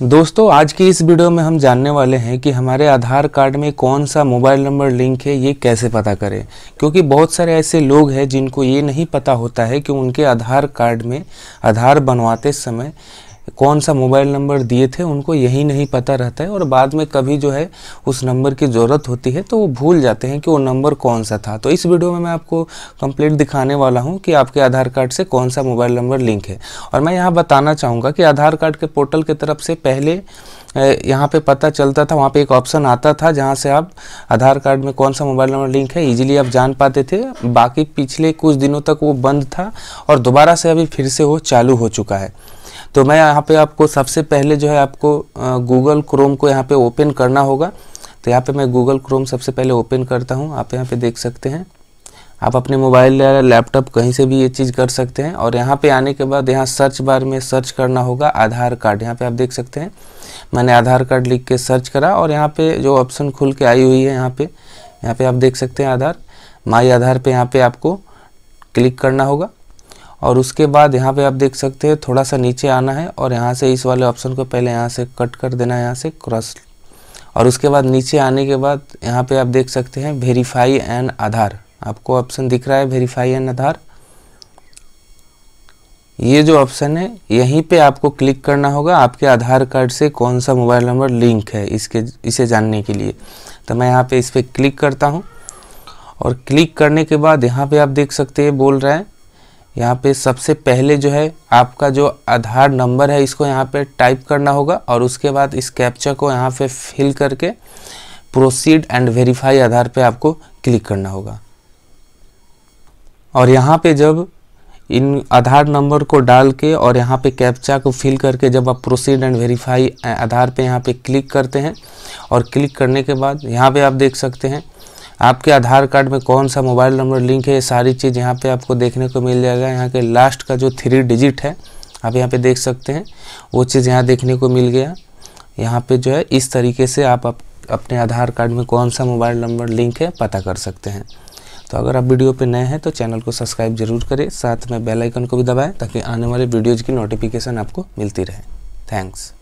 दोस्तों आज की इस वीडियो में हम जानने वाले हैं कि हमारे आधार कार्ड में कौन सा मोबाइल नंबर लिंक है ये कैसे पता करें क्योंकि बहुत सारे ऐसे लोग हैं जिनको ये नहीं पता होता है कि उनके आधार कार्ड में आधार बनवाते समय कौन सा मोबाइल नंबर दिए थे उनको यही नहीं पता रहता है और बाद में कभी जो है उस नंबर की ज़रूरत होती है तो वो भूल जाते हैं कि वो नंबर कौन सा था तो इस वीडियो में मैं आपको कंप्लीट दिखाने वाला हूँ कि आपके आधार कार्ड से कौन सा मोबाइल नंबर लिंक है और मैं यहाँ बताना चाहूँगा कि आधार कार्ड के पोर्टल की तरफ से पहले यहाँ पे पता चलता था वहाँ पे एक ऑप्शन आता था जहाँ से आप आधार कार्ड में कौन सा मोबाइल नंबर लिंक है इजीली आप जान पाते थे बाकी पिछले कुछ दिनों तक वो बंद था और दोबारा से अभी फिर से वो चालू हो चुका है तो मैं यहाँ पे आपको सबसे पहले जो है आपको गूगल क्रोम को यहाँ पे ओपन करना होगा तो यहाँ पे मैं गूगल क्रोम सबसे पहले ओपन करता हूँ आप यहाँ पे देख सकते हैं आप अपने मोबाइल या लैपटॉप कहीं से भी ये चीज़ कर सकते हैं और यहाँ पे आने के बाद यहाँ सर्च बार में सर्च करना होगा आधार कार्ड यहाँ पे आप देख सकते हैं मैंने आधार कार्ड लिख के सर्च करा और यहाँ पे जो ऑप्शन खुल के आई हुई है यहाँ पे यहाँ पे आप देख सकते हैं आधार माई आधार पे यहाँ पे आपको क्लिक करना होगा और उसके बाद यहाँ पे आप देख सकते हैं थोड़ा सा नीचे आना है और यहाँ से इस वाले ऑप्शन को पहले यहाँ से कट कर देना है यहाँ से क्रॉस और उसके बाद नीचे आने के बाद यहाँ पे आप देख सकते हैं वेरीफाई एंड आधार आपको ऑप्शन दिख रहा है वेरीफाई एंड आधार ये जो ऑप्शन है यहीं पे आपको क्लिक करना होगा आपके आधार कार्ड से कौन सा मोबाइल नंबर लिंक है इसके इसे जानने के लिए तो मैं यहाँ पे इस पर क्लिक करता हूँ और क्लिक करने के बाद यहाँ पे आप देख सकते हैं बोल रहा है यहाँ पे सबसे पहले जो है आपका जो आधार नंबर है इसको यहाँ पे टाइप करना होगा और उसके बाद इस कैप्चा को यहाँ पे फिल करके प्रोसीड एंड वेरीफाई आधार पे आपको क्लिक करना होगा और यहाँ पे जब इन आधार नंबर को डाल के और यहाँ पे कैप्चा को फिल करके जब आप प्रोसीड एंड वेरीफाई आधार पे यहाँ पे क्लिक करते हैं और क्लिक करने के बाद यहाँ पे आप देख सकते हैं आपके आधार कार्ड में कौन सा मोबाइल नंबर लिंक है ये सारी चीज़ यहाँ पे आपको देखने को मिल जाएगा यहाँ के लास्ट का जो थ्री डिजिट है आप यहाँ पे देख सकते हैं वो चीज़ यहाँ देखने को मिल गया यहाँ पे जो है इस तरीके से आप अप, अपने आधार कार्ड में कौन सा मोबाइल नंबर लिंक है पता कर सकते हैं तो अगर आप वीडियो पे नए हैं तो चैनल को सब्सक्राइब जरूर करें साथ में बेल आइकन को भी दबाएं ताकि आने वाले वीडियोज़ की नोटिफिकेशन आपको मिलती रहे थैंक्स